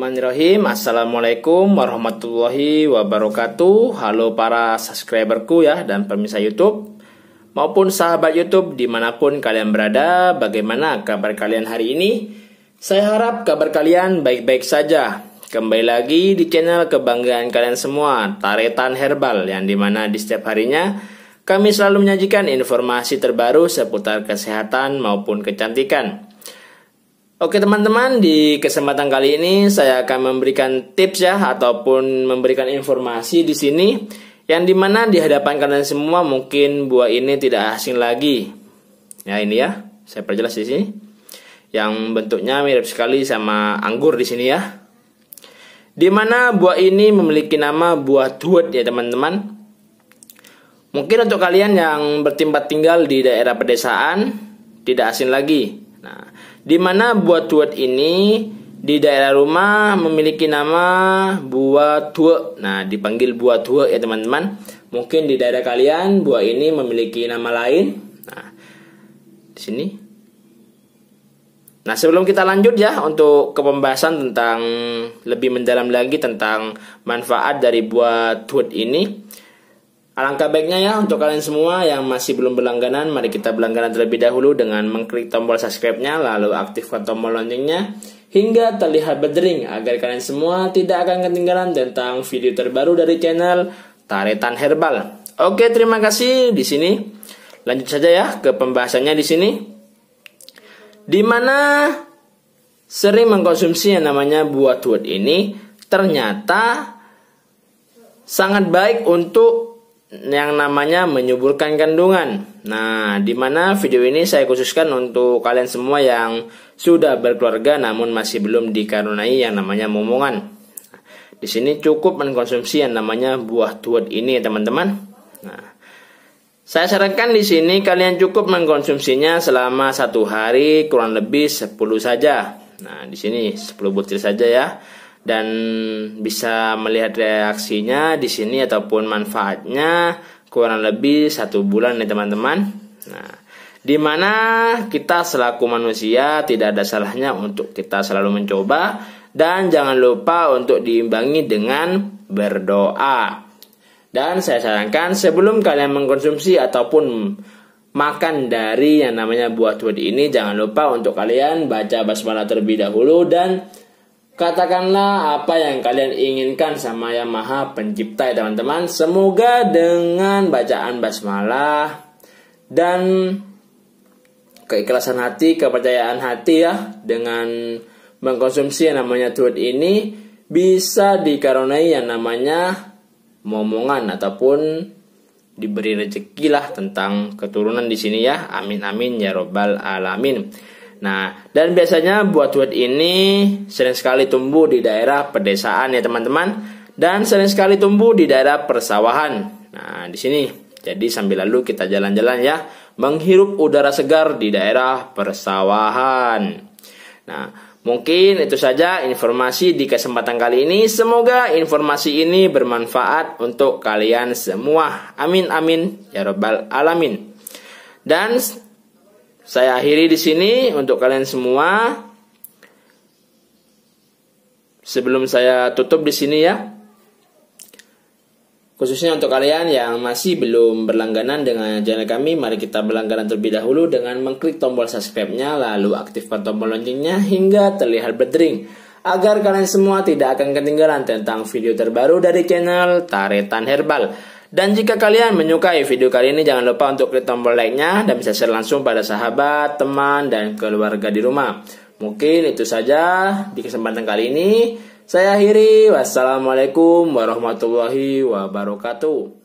Bismillahirrahmanirrahim Assalamualaikum warahmatullahi wabarakatuh Halo para subscriberku ya dan pemirsa Youtube Maupun sahabat Youtube dimanapun kalian berada Bagaimana kabar kalian hari ini? Saya harap kabar kalian baik-baik saja Kembali lagi di channel kebanggaan kalian semua Taretan Herbal yang dimana di setiap harinya Kami selalu menyajikan informasi terbaru seputar kesehatan maupun kecantikan Oke teman-teman, di kesempatan kali ini saya akan memberikan tips ya ataupun memberikan informasi di sini yang dimana di hadapan kalian semua mungkin buah ini tidak asing lagi. Ya ini ya, saya perjelas di sini. Yang bentuknya mirip sekali sama anggur di sini ya. Dimana buah ini memiliki nama buah duet ya teman-teman. Mungkin untuk kalian yang bertempat tinggal di daerah pedesaan tidak asing lagi di mana buah tuat ini di daerah rumah memiliki nama buah tua. Nah, dipanggil buah tua ya teman-teman. Mungkin di daerah kalian buah ini memiliki nama lain. Nah, di sini. Nah, sebelum kita lanjut ya untuk ke pembahasan tentang lebih mendalam lagi tentang manfaat dari buah tuat ini. Alangkah baiknya ya untuk kalian semua yang masih belum berlangganan, mari kita berlangganan terlebih dahulu dengan mengklik tombol subscribe-nya, lalu aktifkan tombol loncengnya, hingga terlihat berdering agar kalian semua tidak akan ketinggalan tentang video terbaru dari channel Taretan Herbal. Oke, terima kasih di sini. Lanjut saja ya ke pembahasannya di sini. Di mana sering mengkonsumsi yang namanya buah tuat ini ternyata sangat baik untuk yang namanya menyuburkan kandungan. Nah, di mana video ini saya khususkan untuk kalian semua yang sudah berkeluarga namun masih belum dikarunai yang namanya momongan. Di sini cukup mengkonsumsi yang namanya buah tuat ini, teman-teman. Nah, saya sarankan di sini kalian cukup mengkonsumsinya selama satu hari kurang lebih 10 saja. Nah, di sini 10 butir saja ya dan bisa melihat reaksinya di sini ataupun manfaatnya kurang lebih satu bulan nih teman-teman. Nah, di mana kita selaku manusia tidak ada salahnya untuk kita selalu mencoba dan jangan lupa untuk diimbangi dengan berdoa. Dan saya sarankan sebelum kalian mengkonsumsi ataupun makan dari yang namanya buah tuat ini jangan lupa untuk kalian baca basmalah terlebih dahulu dan Katakanlah apa yang kalian inginkan sama Yang Maha Pencipta ya teman-teman. Semoga dengan bacaan basmalah dan keikhlasan hati, kepercayaan hati ya dengan mengkonsumsi yang namanya tweet ini bisa dikaruniai yang namanya momongan ataupun diberi rezeki lah tentang keturunan di sini ya. Amin amin ya robbal alamin. Nah, dan biasanya buah tuet ini sering sekali tumbuh di daerah pedesaan ya teman-teman dan sering sekali tumbuh di daerah persawahan. Nah, di sini. Jadi sambil lalu kita jalan-jalan ya, menghirup udara segar di daerah persawahan. Nah, mungkin itu saja informasi di kesempatan kali ini. Semoga informasi ini bermanfaat untuk kalian semua. Amin amin ya rabbal alamin. Dan saya akhiri di sini untuk kalian semua. Sebelum saya tutup di sini ya. Khususnya untuk kalian yang masih belum berlangganan dengan channel kami, mari kita berlangganan terlebih dahulu dengan mengklik tombol subscribe-nya, lalu aktifkan tombol loncengnya hingga terlihat berdering. Agar kalian semua tidak akan ketinggalan tentang video terbaru dari channel Taretan Herbal. Dan jika kalian menyukai video kali ini, jangan lupa untuk klik tombol like-nya dan bisa share langsung pada sahabat, teman, dan keluarga di rumah. Mungkin itu saja di kesempatan kali ini. Saya akhiri. Wassalamualaikum warahmatullahi wabarakatuh.